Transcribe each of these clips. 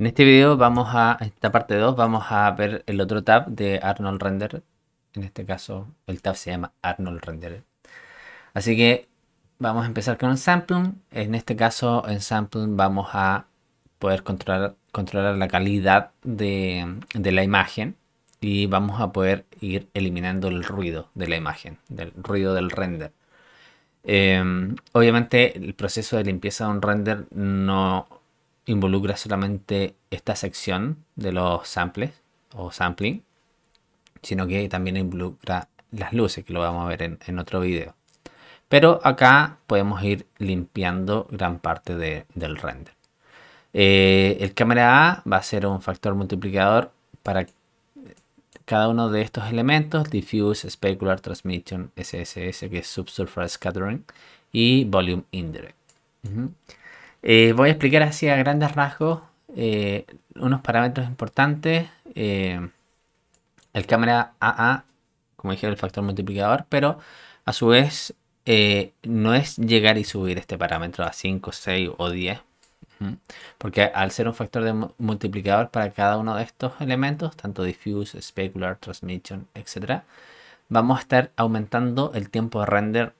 En este video vamos a, esta parte 2, vamos a ver el otro tab de Arnold Render. En este caso el tab se llama Arnold Render. Así que vamos a empezar con un sample. En este caso en Sampling vamos a poder controlar, controlar la calidad de, la imagen y vamos a poder ir eliminando el ruido de la imagen, del ruido del render. Em, obviamente el proceso de limpieza de un render no involucra solamente esta sección de los samples o sampling, sino que también involucra las luces, que lo vamos a ver en, otro video. Pero acá podemos ir limpiando gran parte del render. Eh, el cámara A va a ser un factor multiplicador para cada uno de estos elementos, Diffuse, Specular, Transmission, SSS, que es Subsurface Scattering, y Volume Indirect. Eh, voy a explicar así a grandes rasgos eh, unos parámetros importantes. Eh, el cámara AA, como dije, el factor multiplicador, pero a su vez no es llegar y subir este parámetro a 5, 6 o 10. Porque al ser un factor de multiplicador para cada uno de estos elementos, tanto diffuse, specular, transmission, etc., vamos a estar aumentando el tiempo de render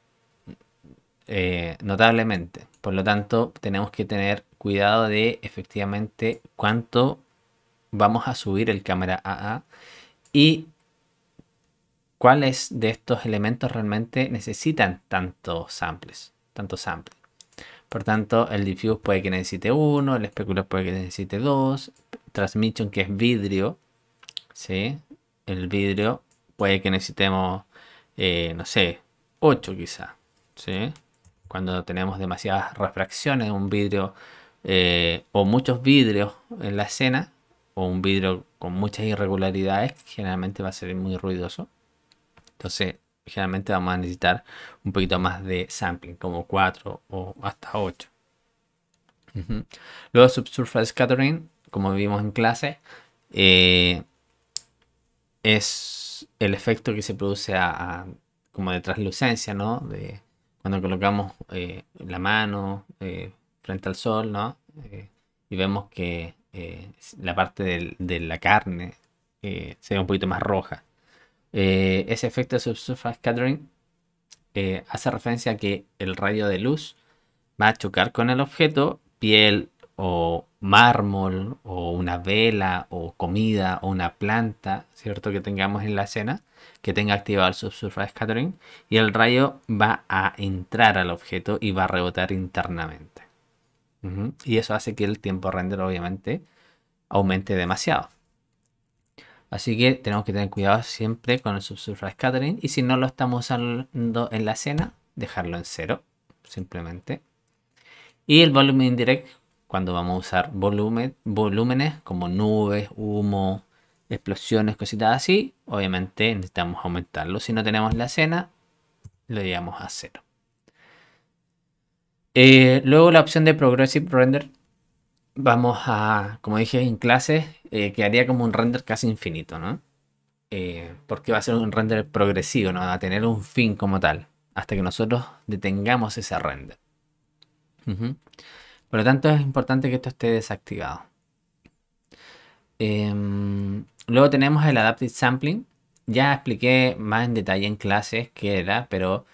notablemente. Por lo tanto, tenemos que tener cuidado de efectivamente cuánto vamos a subir el cámara AA y cuáles de estos elementos realmente necesitan tantos samples, tanto samples. Por tanto, el diffuse puede que necesite uno, el specular puede que necesite dos, transmission que es vidrio, ¿sí? El vidrio puede que necesitemos, eh, no sé, ocho quizá, ¿sí? cuando tenemos demasiadas refracciones un vidrio eh, o muchos vidrios en la escena o un vidrio con muchas irregularidades, generalmente va a ser muy ruidoso. Entonces, generalmente vamos a necesitar un poquito más de sampling, como 4 o hasta 8. Luego, subsurface scattering, como vimos en clase, eh, es el efecto que se produce a, como de translucencia, ¿no? De, cuando colocamos eh, la mano eh, frente al sol, eh, y vemos que la parte de la carne se ve un poquito más roja. ese efecto de subsurface scattering hace referencia a que el rayo de luz va a chocar con el objeto, piel o mármol o una vela o comida o una planta, ¿cierto? Que tengamos en la escena que tenga activado el Subsurface Scattering y el rayo va a entrar al objeto y va a rebotar internamente. Y eso hace que el tiempo render obviamente aumente demasiado. Así que tenemos que tener cuidado siempre con el Subsurface Scattering y si no lo estamos usando en la escena, dejarlo en cero simplemente. Y el volumen indirect, cuando vamos a usar volumen, volúmenes como nubes, humo, explosiones, cositas así, obviamente necesitamos aumentarlo. Si no tenemos la escena, lo llevamos a cero. Eh, luego la opción de Progressive Render, vamos a, como dije en clase, eh, quedaría como un render casi infinito, ¿no? Eh, porque va a ser un render progresivo, no va a tener un fin como tal, hasta que nosotros detengamos ese render. Por lo tanto, es importante que esto esté desactivado. Em, Luego tenemos el Adaptive Sampling. Ya expliqué más en detalle en clases qué era, pero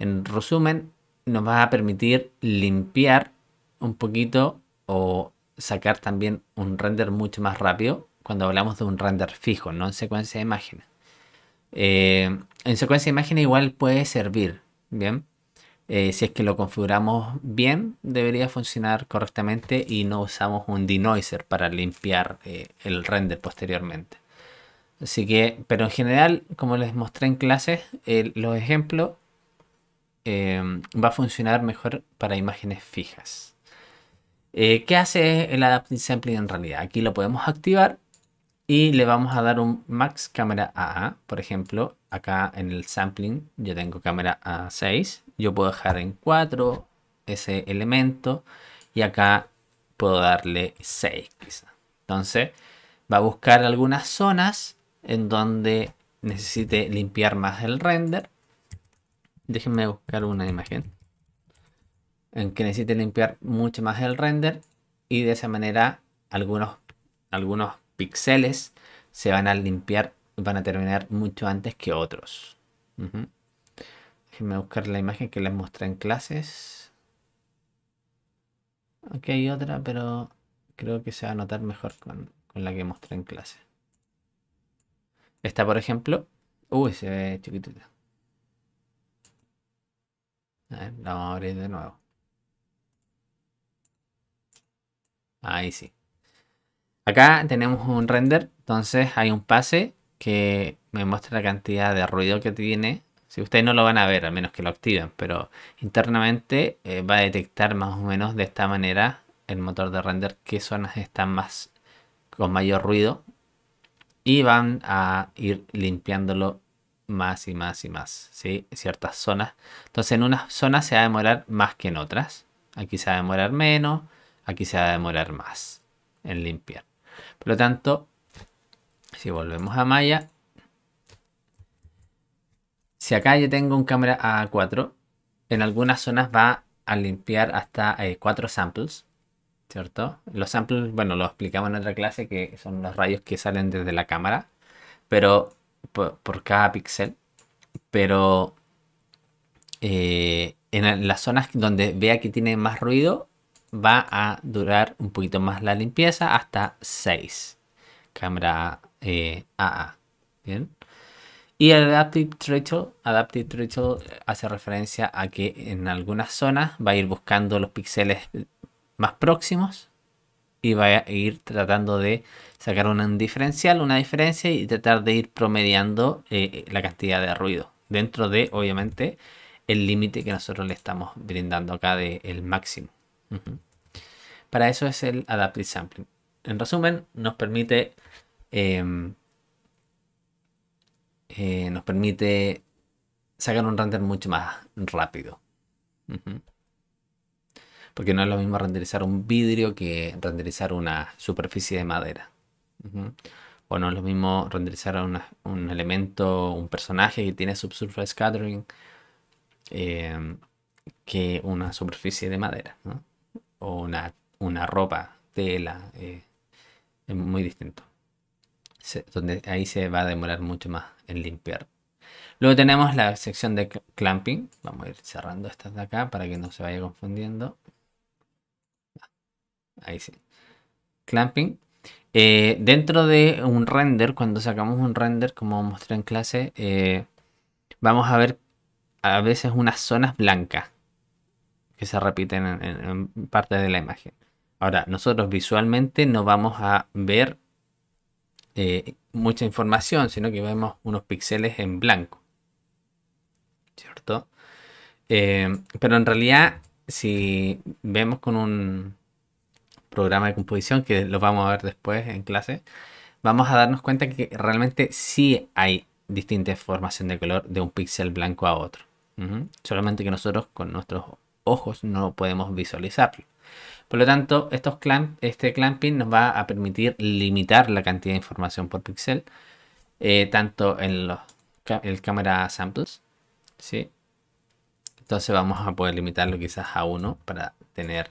en resumen nos va a permitir limpiar un poquito o sacar también un render mucho más rápido cuando hablamos de un render fijo, no en secuencia de imágenes. Eh, en secuencia de imágenes igual puede servir, ¿bien? Eh, si es que lo configuramos bien, debería funcionar correctamente y no usamos un denoiser para limpiar eh, el render posteriormente. Así que, pero en general, como les mostré en clases, los ejemplos em, va a funcionar mejor para imágenes fijas. Eh, ¿Qué hace el Adaptive Sampling en realidad? Aquí lo podemos activar y le vamos a dar un Max Camera AA, por ejemplo, acá en el sampling yo tengo cámara a 6, yo puedo dejar en 4 ese elemento y acá puedo darle 6 quizá. Entonces va a buscar algunas zonas en donde necesite limpiar más el render. Déjenme buscar una imagen en que necesite limpiar mucho más el render y de esa manera algunos, algunos píxeles se van a limpiar van a terminar mucho antes que otros. Déjenme buscar la imagen que les mostré en clases. Aquí hay otra, pero creo que se va a notar mejor con, la que mostré en clase. Esta, por ejemplo. Uy, se ve chiquitita. A ver, la vamos a abrir de nuevo. Ahí sí. Acá tenemos un render, entonces hay un pase que me muestra la cantidad de ruido que tiene. Si ustedes no lo van a ver, al menos que lo activen, pero internamente eh, va a detectar más o menos de esta manera el motor de render qué zonas están más con mayor ruido y van a ir limpiándolo más y más y más, ¿sí? Ciertas zonas. Entonces en unas zonas se va a demorar más que en otras. Aquí se va a demorar menos, aquí se va a demorar más en limpiar. Por lo tanto, si volvemos a Maya, si acá yo tengo un cámara A4, en algunas zonas va a limpiar hasta 4 eh, samples, ¿cierto? Los samples, bueno, lo explicamos en otra clase, que son los rayos que salen desde la cámara, pero por, cada píxel. Pero eh, en las zonas donde vea que tiene más ruido, va a durar un poquito más la limpieza, hasta 6. Cámara eh, AA. Bien. Y el Adaptive Threshold, Adaptive Threshold eh, hace referencia a que en algunas zonas va a ir buscando los píxeles más próximos y va a ir tratando de sacar un diferencial, una diferencia y tratar de ir promediando eh, la cantidad de ruido dentro de, obviamente, el límite que nosotros le estamos brindando acá del máximo. Para eso es el Adaptive Sampling. En resumen, nos permite Em, eh, nos permite sacar un render mucho más rápido. Porque no es lo mismo renderizar un vidrio que renderizar una superficie de madera. O no es lo mismo renderizar un elemento, un personaje que tiene subsurface scattering em, que una superficie de madera. O una, una, ropa, tela. Eh, es muy distinto donde ahí se va a demorar mucho más en limpiar. Luego tenemos la sección de clamping. Vamos a ir cerrando estas de acá para que no se vaya confundiendo. Ahí sí. Clamping. Eh, dentro de un render, cuando sacamos un render, como mostré en clase, eh, vamos a ver a veces unas zonas blancas que se repiten en, en parte de la imagen. Ahora, nosotros visualmente no vamos a ver eh, mucha información, sino que vemos unos píxeles en blanco. ¿Cierto? Eh, pero en realidad, si vemos con un programa de composición, que lo vamos a ver después en clase, vamos a darnos cuenta que realmente sí hay distinta formación de color de un píxel blanco a otro. Solamente que nosotros con nuestros ojos no podemos visualizarlo. Por lo tanto, este clamping nos va a permitir limitar la cantidad de información por píxel, eh, tanto en los el cámara samples, ¿sí? Entonces vamos a poder limitarlo quizás a uno para tener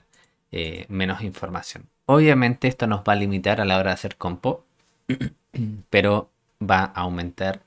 eh, menos información. Obviamente esto nos va a limitar a la hora de hacer compo, pero va a aumentar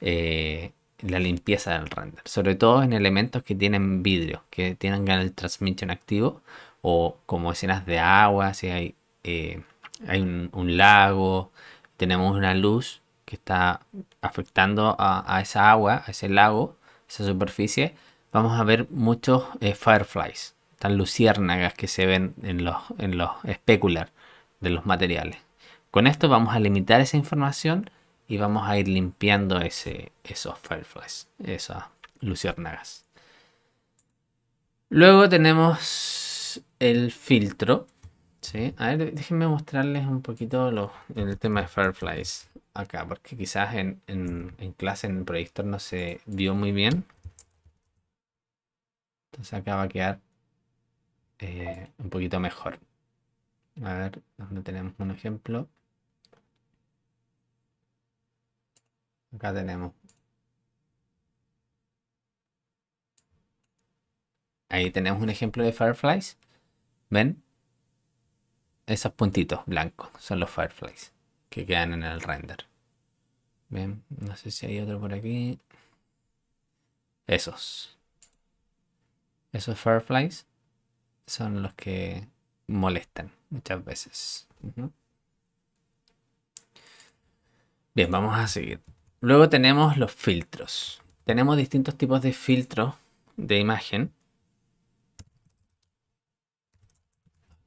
eh, la limpieza del render, sobre todo en elementos que tienen vidrio, que tengan el transmission activo o como escenas de agua, si hay, eh, hay un, lago, tenemos una luz que está afectando a, esa agua, a ese lago, esa superficie, vamos a ver muchos eh, fireflies, tan luciérnagas que se ven en los, en los specular de los materiales. Con esto vamos a limitar esa información y vamos a ir limpiando ese, esos fireflies, esas luciérnagas. Luego tenemos el filtro. A ver, déjenme mostrarles un poquito lo, el tema de Fireflies acá, porque quizás en, clase, en el proyector, no se vio muy bien. Entonces acá va a quedar eh, un poquito mejor. A ver, donde tenemos un ejemplo. Acá tenemos Ahí tenemos un ejemplo de fireflies. ¿Ven? Esos puntitos blancos son los fireflies que quedan en el render. ¿Ven? No sé si hay otro por aquí. Esos. Esos fireflies son los que molestan muchas veces. Bien, vamos a seguir. Luego tenemos los filtros. Tenemos distintos tipos de filtros de imagen.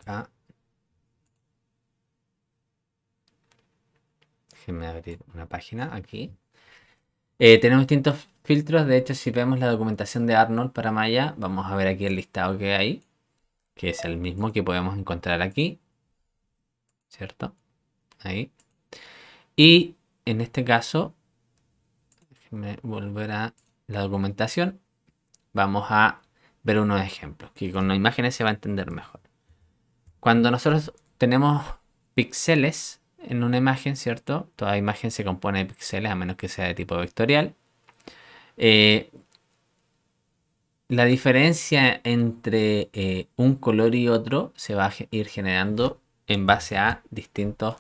Ah. Déjenme abrir una página aquí. Eh, tenemos distintos filtros. De hecho, si vemos la documentación de Arnold para Maya, vamos a ver aquí el listado que hay. Que es el mismo que podemos encontrar aquí. ¿Cierto? Ahí. Y en este caso, déjenme volver a la documentación. Vamos a ver unos ejemplos, que con las imágenes se va a entender mejor. Cuando nosotros tenemos píxeles en una imagen, ¿cierto? Toda imagen se compone de píxeles a menos que sea de tipo vectorial. Eh, la diferencia entre eh, un color y otro se va a ir generando en base a distintos,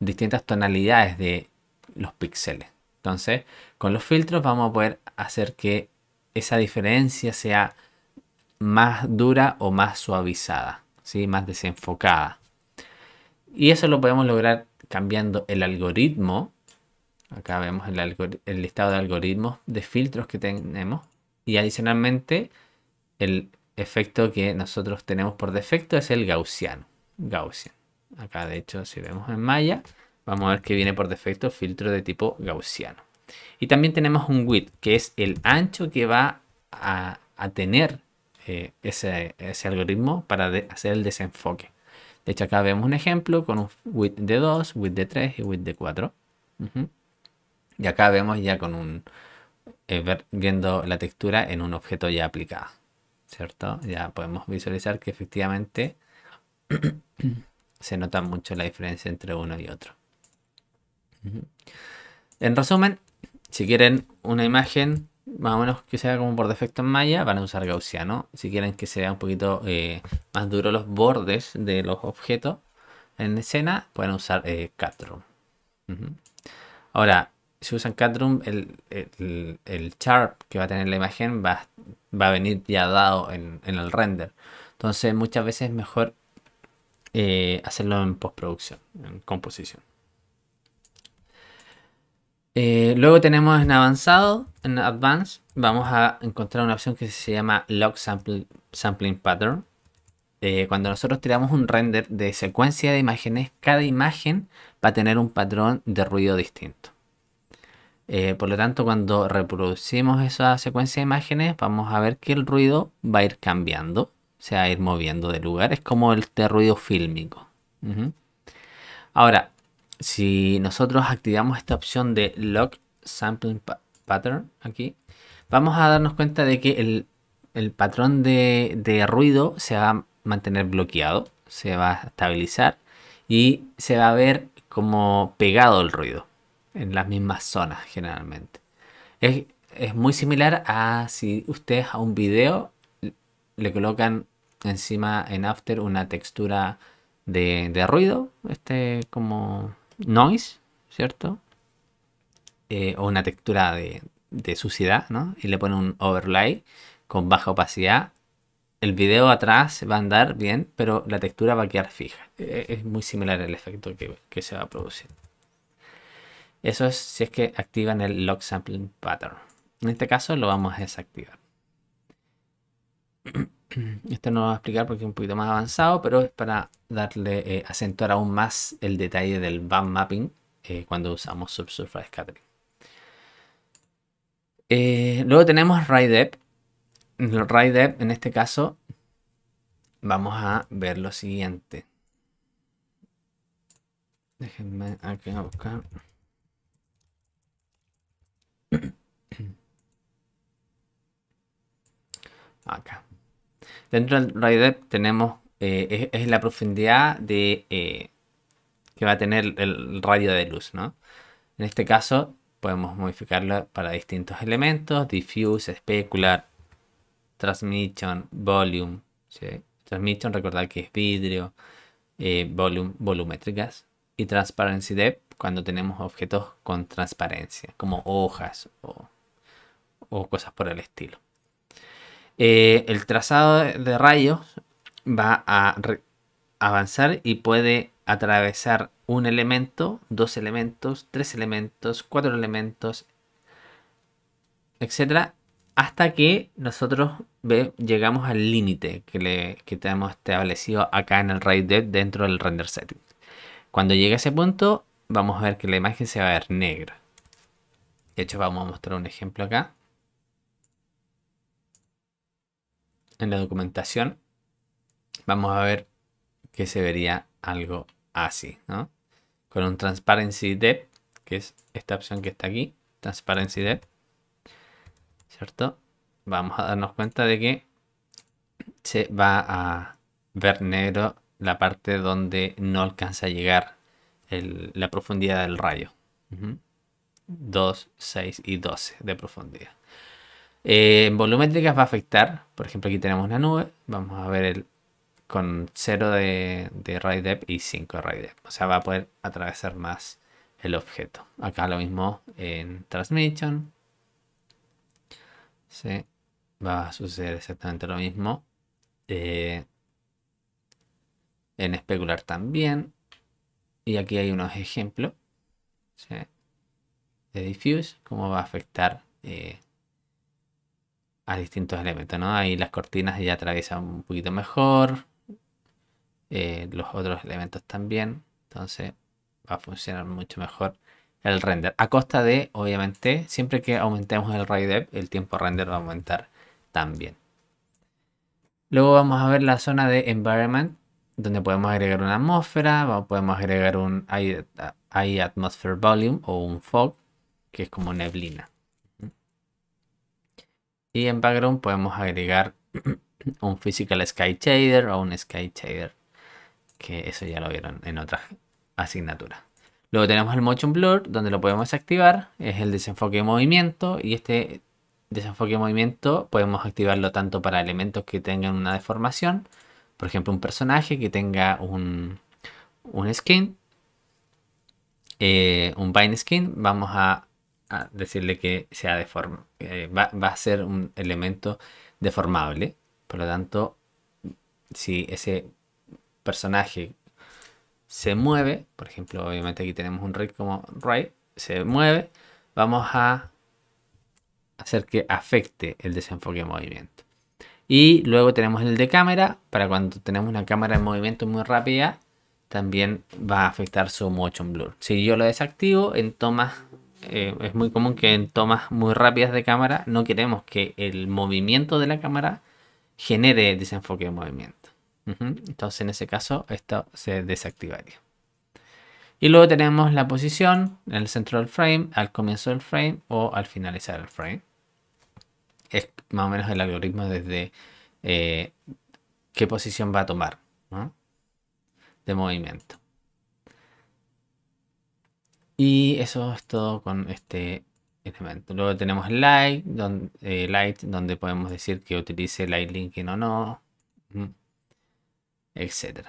distintas tonalidades de los píxeles. Entonces, con los filtros vamos a poder hacer que esa diferencia sea más dura o más suavizada. ¿sí? más desenfocada. Y eso lo podemos lograr cambiando el algoritmo. Acá vemos el, listado de algoritmos de filtros que tenemos. Y adicionalmente, el efecto que nosotros tenemos por defecto es el gaussiano. Gaussian. Acá, de hecho, si vemos en Maya, vamos a ver que viene por defecto filtro de tipo gaussiano. Y también tenemos un width, que es el ancho que va a, a tener eh, ese, algoritmo para hacer el desenfoque. De hecho, acá vemos un ejemplo con un width de 2, width de 3 y width de 4. Y acá vemos ya con un eh, viendo la textura en un objeto ya aplicado. ¿Cierto? Ya podemos visualizar que efectivamente se nota mucho la diferencia entre uno y otro. En resumen, si quieren una imagen más o menos que sea como por defecto en Maya, van a usar gaussiano. Si quieren que sea un poquito eh, más duro los bordes de los objetos en escena, pueden usar eh, Catroom. Ahora, si usan Catroom, el, el, sharp que va a tener la imagen va, a venir ya dado en, el render. Entonces, muchas veces es mejor eh, hacerlo en postproducción, en composición. Eh, luego tenemos en avanzado, en advanced, vamos a encontrar una opción que se llama log sampling pattern. Eh, cuando nosotros tiramos un render de secuencia de imágenes, cada imagen va a tener un patrón de ruido distinto. Eh, por lo tanto, cuando reproducimos esa secuencia de imágenes, vamos a ver que el ruido va a ir cambiando, se va a ir moviendo de lugar. Es como el ruido fílmico. Ahora, si nosotros activamos esta opción de Lock Sampling Pattern aquí, vamos a darnos cuenta de que el, patrón de, ruido se va a mantener bloqueado, se va a estabilizar y se va a ver como pegado el ruido en las mismas zonas generalmente. Es, muy similar a si ustedes a un video le colocan encima en After una textura de, de ruido, este como noise, ¿cierto? Eh, o una textura de, suciedad, ¿no? Y le pone un overlay con baja opacidad. El video atrás va a andar bien, pero la textura va a quedar fija. Eh, eh, es muy similar el efecto que, que, se va a producir. Eso es si es que activan el log sampling pattern. En este caso lo vamos a desactivar. esto no lo voy a explicar porque es un poquito más avanzado, pero es para darle, eh, acentuar aún más el detalle del band mapping eh, cuando usamos subsurface scattering. Eh, luego tenemos RideApp. RIDEP en este caso vamos a ver lo siguiente. Déjenme aquí a buscar. Acá. Dentro del Ray Depth tenemos, eh, es, la profundidad de, eh, que va a tener el radio de luz, ¿no? En este caso podemos modificarlo para distintos elementos, diffuse, specular, transmission, volume, transmission Recordar que es vidrio, eh, volumétricas y transparency depth cuando tenemos objetos con transparencia, como hojas o cosas por el estilo. Eh, el trazado de rayos va a avanzar y puede atravesar un elemento, dos elementos, tres elementos, cuatro elementos, etcétera, hasta que nosotros llegamos al límite que, tenemos establecido acá en el ray dentro del render setting. Cuando llegue a ese punto, vamos a ver que la imagen se va a ver negra. De hecho, vamos a mostrar un ejemplo acá. en la documentación, vamos a ver que se vería algo así, ¿no? Con un Transparency Depth, que es esta opción que está aquí, Transparency Depth, ¿cierto? Vamos a darnos cuenta de que se va a ver negro la parte donde no alcanza a llegar la profundidad del rayo. 2, 6 y 12 de profundidad. Eh, en volumétricas va a afectar, por ejemplo, aquí tenemos una nube, vamos a ver el con 0 de, de depth y 5 de depth O sea, va a poder atravesar más el objeto. Acá lo mismo en Transmission. va a suceder exactamente lo mismo. Eh, en especular también. Y aquí hay unos ejemplos de diffuse, cómo va a afectar eh, a distintos elementos, ¿no? Ahí las cortinas ya atraviesan un poquito mejor, eh, los otros elementos también, entonces va a funcionar mucho mejor el render. A costa de, obviamente, siempre que aumentemos el ray depth, el tiempo render va a aumentar también. Luego vamos a ver la zona de environment, donde podemos agregar una atmósfera, podemos agregar un eye atmosphere volume o un fog, que es como neblina. Y en background podemos agregar un physical sky shader o un sky shader. Que eso ya lo vieron en otras asignaturas. Luego tenemos el motion blur donde lo podemos activar. Es el desenfoque de movimiento y este desenfoque de movimiento podemos activarlo tanto para elementos que tengan una deformación. Por ejemplo un personaje que tenga un, skin. Eh, un bind skin. Vamos a a decirle que sea de forma va, a ser un elemento deformable. Por lo tanto, si ese personaje se mueve, por ejemplo, obviamente aquí tenemos un ray como ray, se mueve, vamos a hacer que afecte el desenfoque de movimiento. Y luego tenemos el de cámara, para cuando tenemos una cámara en movimiento muy rápida, también va a afectar su motion blur. Si yo lo desactivo, en tomas eh, es muy común que en tomas muy rápidas de cámara no queremos que el movimiento de la cámara genere desenfoque de movimiento. Entonces en ese caso esto se desactivaría. Y luego tenemos la posición en el centro del frame, al comienzo del frame o al finalizar el frame. Es más o menos el algoritmo desde eh, qué posición va a tomar de movimiento. Y eso es todo con este elemento. Luego tenemos Light, donde, eh, light, donde podemos decir que utilice Light Linking o no, etc.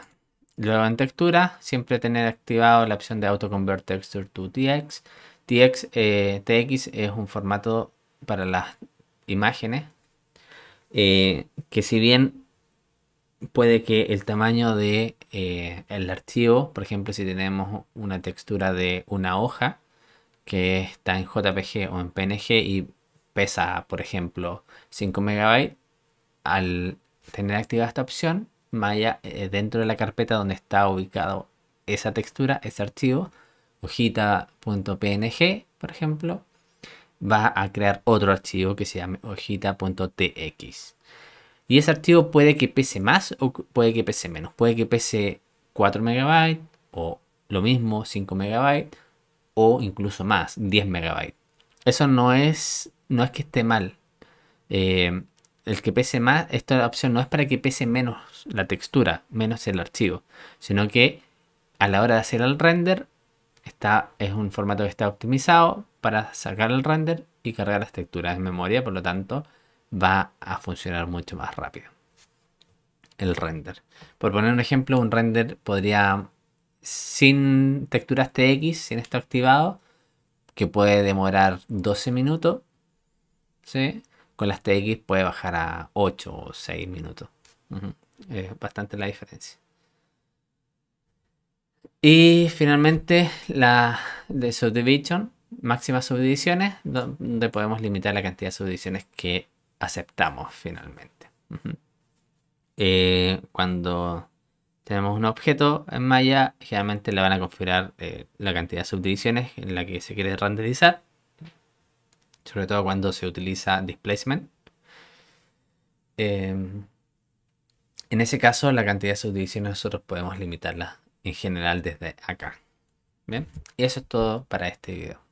Luego en textura, siempre tener activado la opción de Auto Convert Texture to TX. TX, eh, TX es un formato para las imágenes eh, que si bien puede que el tamaño de eh, el archivo, por ejemplo, si tenemos una textura de una hoja que está en JPG o en PNG y pesa, por ejemplo, 5 MB, al tener activada esta opción, Maya eh, dentro de la carpeta donde está ubicado esa textura, ese archivo, hojita.png, por ejemplo, va a crear otro archivo que se llame hojita.tx. Y ese archivo puede que pese más o puede que pese menos. Puede que pese 4 MB o lo mismo 5 MB o incluso más, 10 MB. Eso no es, no es que esté mal. Eh, el que pese más, esta opción no es para que pese menos la textura, menos el archivo, sino que a la hora de hacer el render, está, es un formato que está optimizado para sacar el render y cargar las texturas en memoria, por lo tanto, va a funcionar mucho más rápido el render. Por poner un ejemplo, un render podría, sin texturas TX, sin esto activado, que puede demorar 12 minutos, con las TX puede bajar a 8 o 6 minutos. Es bastante la diferencia. Y finalmente la de subdivision, máximas subdivisiones, donde podemos limitar la cantidad de subdivisiones que aceptamos finalmente. Eh, cuando tenemos un objeto en Maya generalmente le van a configurar eh, la cantidad de subdivisiones en la que se quiere renderizar, sobre todo cuando se utiliza displacement. Em, en ese caso, la cantidad de subdivisiones nosotros podemos limitarla en general desde acá. Bien, y eso es todo para este video.